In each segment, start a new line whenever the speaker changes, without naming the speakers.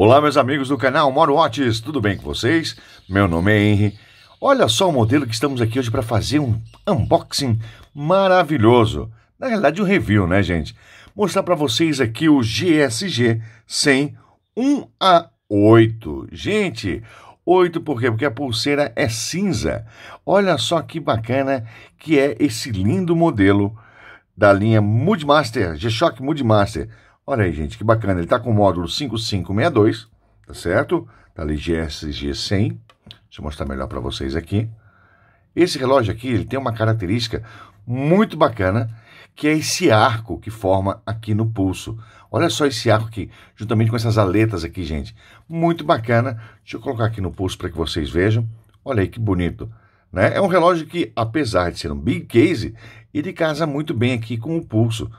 Olá, meus amigos do canal Moro Watches, tudo bem com vocês? Meu nome é Henry. Olha só o modelo que estamos aqui hoje para fazer um unboxing maravilhoso. Na realidade, um review, né, gente? Mostrar para vocês aqui o GSG 100 1 a 8. Gente, 8 por quê? Porque a pulseira é cinza. Olha só que bacana que é esse lindo modelo da linha Moodmaster, G-Shock Moodmaster. Olha aí, gente, que bacana. Ele está com o módulo 5562, tá certo? Da LGSG 100. Deixa eu mostrar melhor para vocês aqui. Esse relógio aqui, ele tem uma característica muito bacana, que é esse arco que forma aqui no pulso. Olha só esse arco aqui, juntamente com essas aletas aqui, gente. Muito bacana. Deixa eu colocar aqui no pulso para que vocês vejam. Olha aí que bonito. Né? É um relógio que, apesar de ser um big case, ele casa muito bem aqui com o pulso,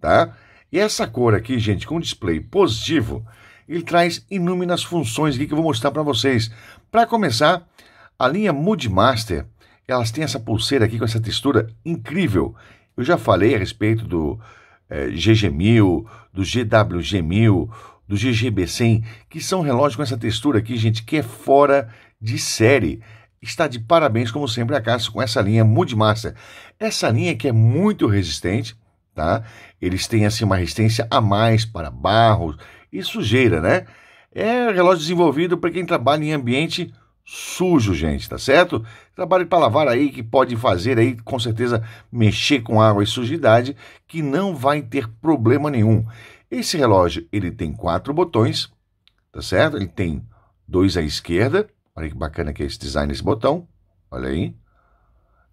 tá? E essa cor aqui, gente, com display positivo, ele traz inúmeras funções aqui que eu vou mostrar para vocês. Para começar, a linha Mood Master, elas têm essa pulseira aqui com essa textura incrível. Eu já falei a respeito do é, eh, GG1000, do GWG1000, do GGB100, que são relógios com essa textura aqui, gente, que é fora de série. Está de parabéns, como sempre, a Casio com essa linha Mood Master. Essa linha que é muito resistente, tá? Eles têm assim uma resistência a mais para barro e sujeira, né? É relógio desenvolvido para quem trabalha em ambiente sujo, gente, tá certo? Trabalho para lavar aí que pode fazer aí com certeza mexer com água e sujidade que não vai ter problema nenhum. Esse relógio ele tem quatro botões, tá certo? Ele tem dois à esquerda, olha que bacana que é esse design esse botão, olha aí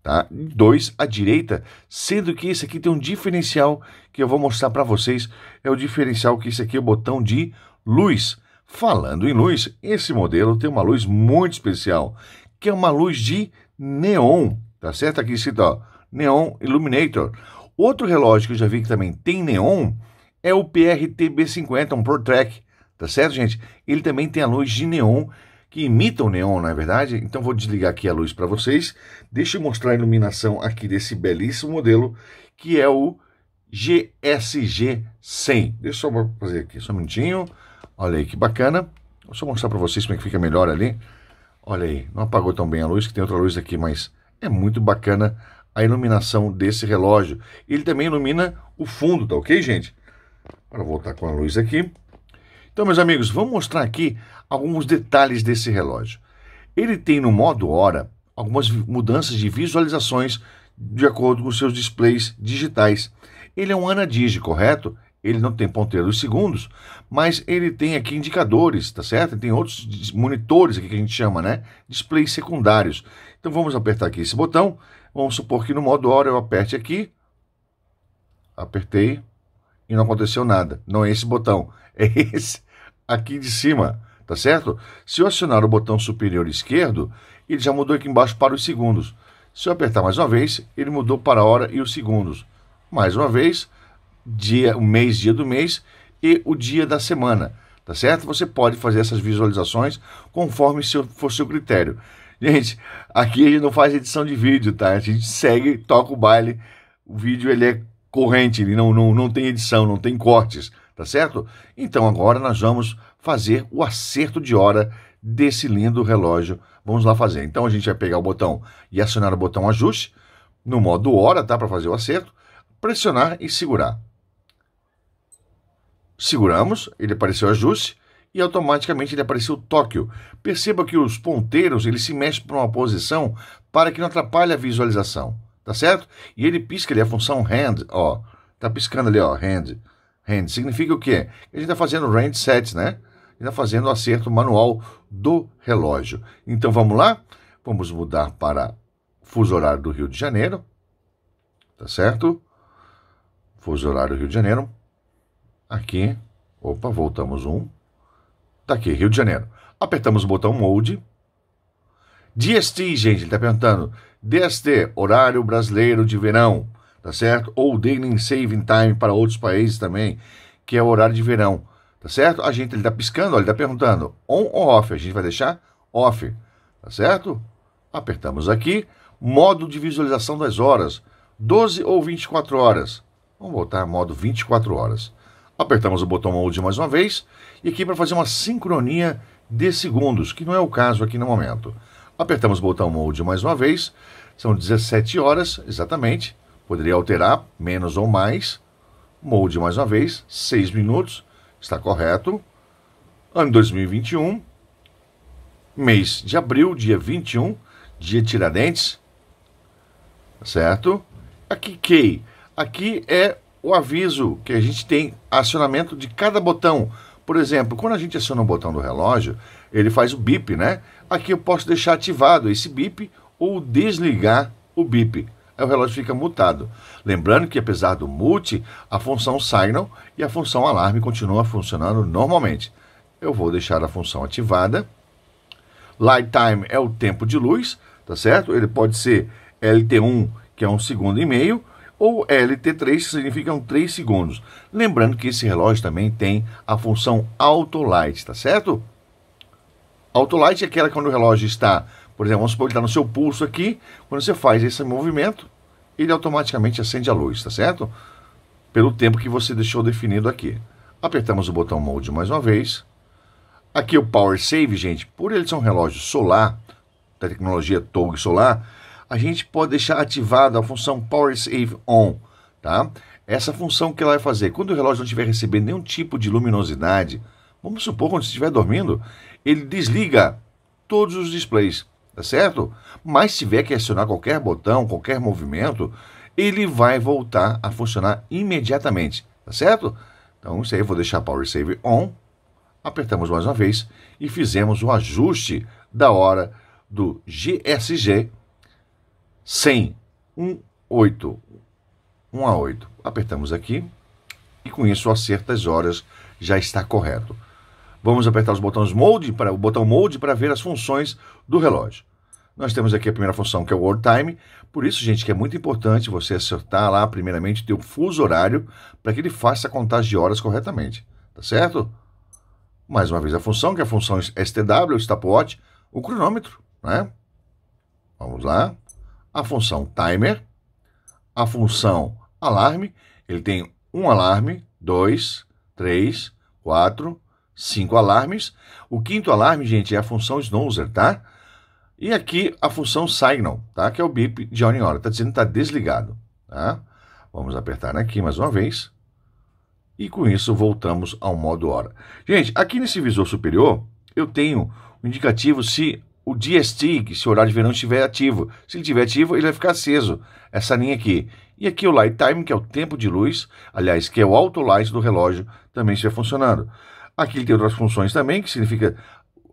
Tá? Dois, à direita, sendo que esse aqui tem um diferencial que eu vou mostrar para vocês. É o diferencial que esse aqui é o botão de luz. Falando em luz, esse modelo tem uma luz muito especial, que é uma luz de neon, tá certo? Aqui cita, ó, Neon Illuminator. Outro relógio que eu já vi que também tem neon é o PRTB50, um ProTrack, tá certo, gente? Ele também tem a luz de neon que o neon, não é verdade? Então vou desligar aqui a luz para vocês. Deixa eu mostrar a iluminação aqui desse belíssimo modelo, que é o GSG 100. Deixa eu só fazer aqui só um minutinho. Olha aí que bacana. Vou só mostrar para vocês como é que fica melhor ali. Olha aí, não apagou tão bem a luz, que tem outra luz aqui, mas é muito bacana a iluminação desse relógio. Ele também ilumina o fundo, tá ok, gente? Para voltar com a luz aqui. Então, meus amigos, vamos mostrar aqui alguns detalhes desse relógio. Ele tem no modo hora algumas mudanças de visualizações de acordo com seus displays digitais. Ele é um anadigi, correto? Ele não tem ponteiro dos segundos, mas ele tem aqui indicadores, tá certo? Ele tem outros monitores aqui que a gente chama, né? Displays secundários. Então vamos apertar aqui esse botão. Vamos supor que no modo hora eu aperte aqui. Apertei e não aconteceu nada. Não é esse botão, é esse aqui de cima, tá certo? Se eu acionar o botão superior esquerdo, ele já mudou aqui embaixo para os segundos. Se eu apertar mais uma vez, ele mudou para a hora e os segundos. Mais uma vez, dia, o mês, dia do mês e o dia da semana, tá certo? Você pode fazer essas visualizações conforme seu, for seu critério. Gente, aqui a gente não faz edição de vídeo, tá? A gente segue, toca o baile. O vídeo ele é corrente, ele não, não, não tem edição, não tem cortes tá certo? Então agora nós vamos fazer o acerto de hora desse lindo relógio. Vamos lá fazer. Então a gente vai pegar o botão e acionar o botão ajuste no modo hora, tá? Para fazer o acerto, pressionar e segurar. Seguramos, ele apareceu ajuste e automaticamente ele apareceu Tóquio. Perceba que os ponteiros ele se mexe para uma posição para que não atrapalhe a visualização, tá certo? E ele pisca ali a função hand, ó, tá piscando ali, ó, hand. Hand significa o quê? A gente está fazendo range sets, né? Está fazendo o acerto manual do relógio. Então vamos lá? Vamos mudar para fuso horário do Rio de Janeiro. Tá certo? Fuso horário do Rio de Janeiro. Aqui. Opa, voltamos um. Tá aqui, Rio de Janeiro. Apertamos o botão Mode. DST, gente, ele está perguntando. DST, horário brasileiro de verão tá certo? Ou Daylight Saving Time para outros países também, que é o horário de verão, tá certo? A gente, ele tá piscando, ele tá perguntando, on ou off? A gente vai deixar off, tá certo? Apertamos aqui, modo de visualização das horas, 12 ou 24 horas. Vamos voltar modo 24 horas. Apertamos o botão Mode mais uma vez, e aqui para fazer uma sincronia de segundos, que não é o caso aqui no momento. Apertamos o botão Mode mais uma vez, são 17 horas, exatamente, Poderia alterar, menos ou mais. Molde mais uma vez, 6 minutos, está correto. Ano 2021, mês de abril, dia 21, dia Tiradentes, tá certo? Aqui, Key, aqui é o aviso que a gente tem acionamento de cada botão. Por exemplo, quando a gente aciona o botão do relógio, ele faz o bip, né? Aqui eu posso deixar ativado esse bip ou desligar o bip. É o relógio fica mutado. Lembrando que apesar do mute, a função signal e a função alarme continua funcionando normalmente. Eu vou deixar a função ativada. Light time é o tempo de luz, tá certo? Ele pode ser LT1, que é um segundo e meio, ou LT3, que significam 3 segundos. Lembrando que esse relógio também tem a função auto light, tá certo? Auto light é aquela quando o relógio está por exemplo, vamos supor que está no seu pulso aqui, quando você faz esse movimento, ele automaticamente acende a luz, tá certo? Pelo tempo que você deixou definido aqui. Apertamos o botão Mode mais uma vez. Aqui o Power Save, gente, por ele ser um relógio solar, da tecnologia TOG solar, a gente pode deixar ativada a função Power Save On, tá? Essa função que ela vai fazer, quando o relógio não estiver recebendo nenhum tipo de luminosidade, vamos supor quando você estiver dormindo, ele desliga todos os displays tá certo? Mas se tiver que acionar qualquer botão, qualquer movimento, ele vai voltar a funcionar imediatamente, tá certo? Então isso aí eu vou deixar Power Save On, apertamos mais uma vez e fizemos o ajuste da hora do GSG 100 18 1 a 8. Apertamos aqui e com isso o acerto das horas já está correto. Vamos apertar os botões mode para o botão mode para ver as funções do relógio. Nós temos aqui a primeira função que é o World Time, por isso, gente, que é muito importante você acertar lá primeiramente o fuso horário para que ele faça a contagem de horas corretamente, tá certo? Mais uma vez a função, que é a função STW, stopwatch, o cronômetro, né? Vamos lá. A função timer, a função alarme, ele tem um alarme, dois, três, quatro, cinco alarmes. O quinto alarme, gente, é a função snoozer, tá? E aqui a função signal, tá? Que é o bip de hora em hora. Tá dizendo que tá desligado, tá? Vamos apertar aqui mais uma vez. E com isso voltamos ao modo hora. Gente, aqui nesse visor superior, eu tenho um indicativo se o DST, é se o horário de verão estiver ativo. Se ele estiver ativo, ele vai ficar aceso, essa linha aqui. E aqui é o light time, que é o tempo de luz, aliás, que é o auto light do relógio, também estiver funcionando. Aqui ele tem outras funções também, que significa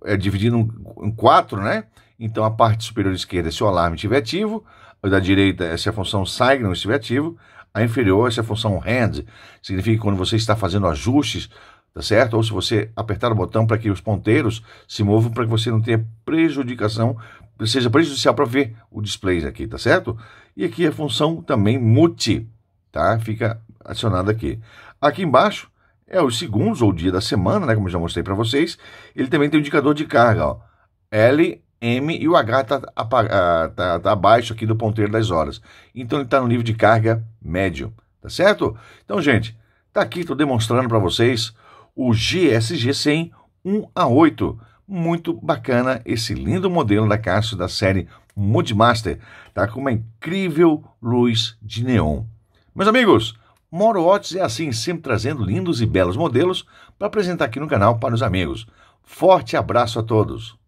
é dividido em quatro, né? Então a parte superior esquerda se o alarme estiver ativo, a da direita é se a função signal estiver ativo, a inferior é se a função hand, significa quando você está fazendo ajustes, tá certo? Ou se você apertar o botão para que os ponteiros se movam para que você não tenha prejudicação, seja prejudicial para ver o display aqui, tá certo? E aqui a função também mute, tá? Fica adicionada aqui. Aqui embaixo é os segundos ou dia da semana, né, como já mostrei para vocês. Ele também tem o um indicador de carga, ó, L, M e o H está ah, tá, tá abaixo aqui do ponteiro das horas. Então ele está no nível de carga médio, tá certo? Então, gente, tá aqui, estou demonstrando para vocês o GSG 100 1 a 8. Muito bacana esse lindo modelo da Cássio da série Moodmaster, tá com uma incrível luz de neon. Meus amigos, Moro Watts é assim, sempre trazendo lindos e belos modelos para apresentar aqui no canal para os amigos. Forte abraço a todos!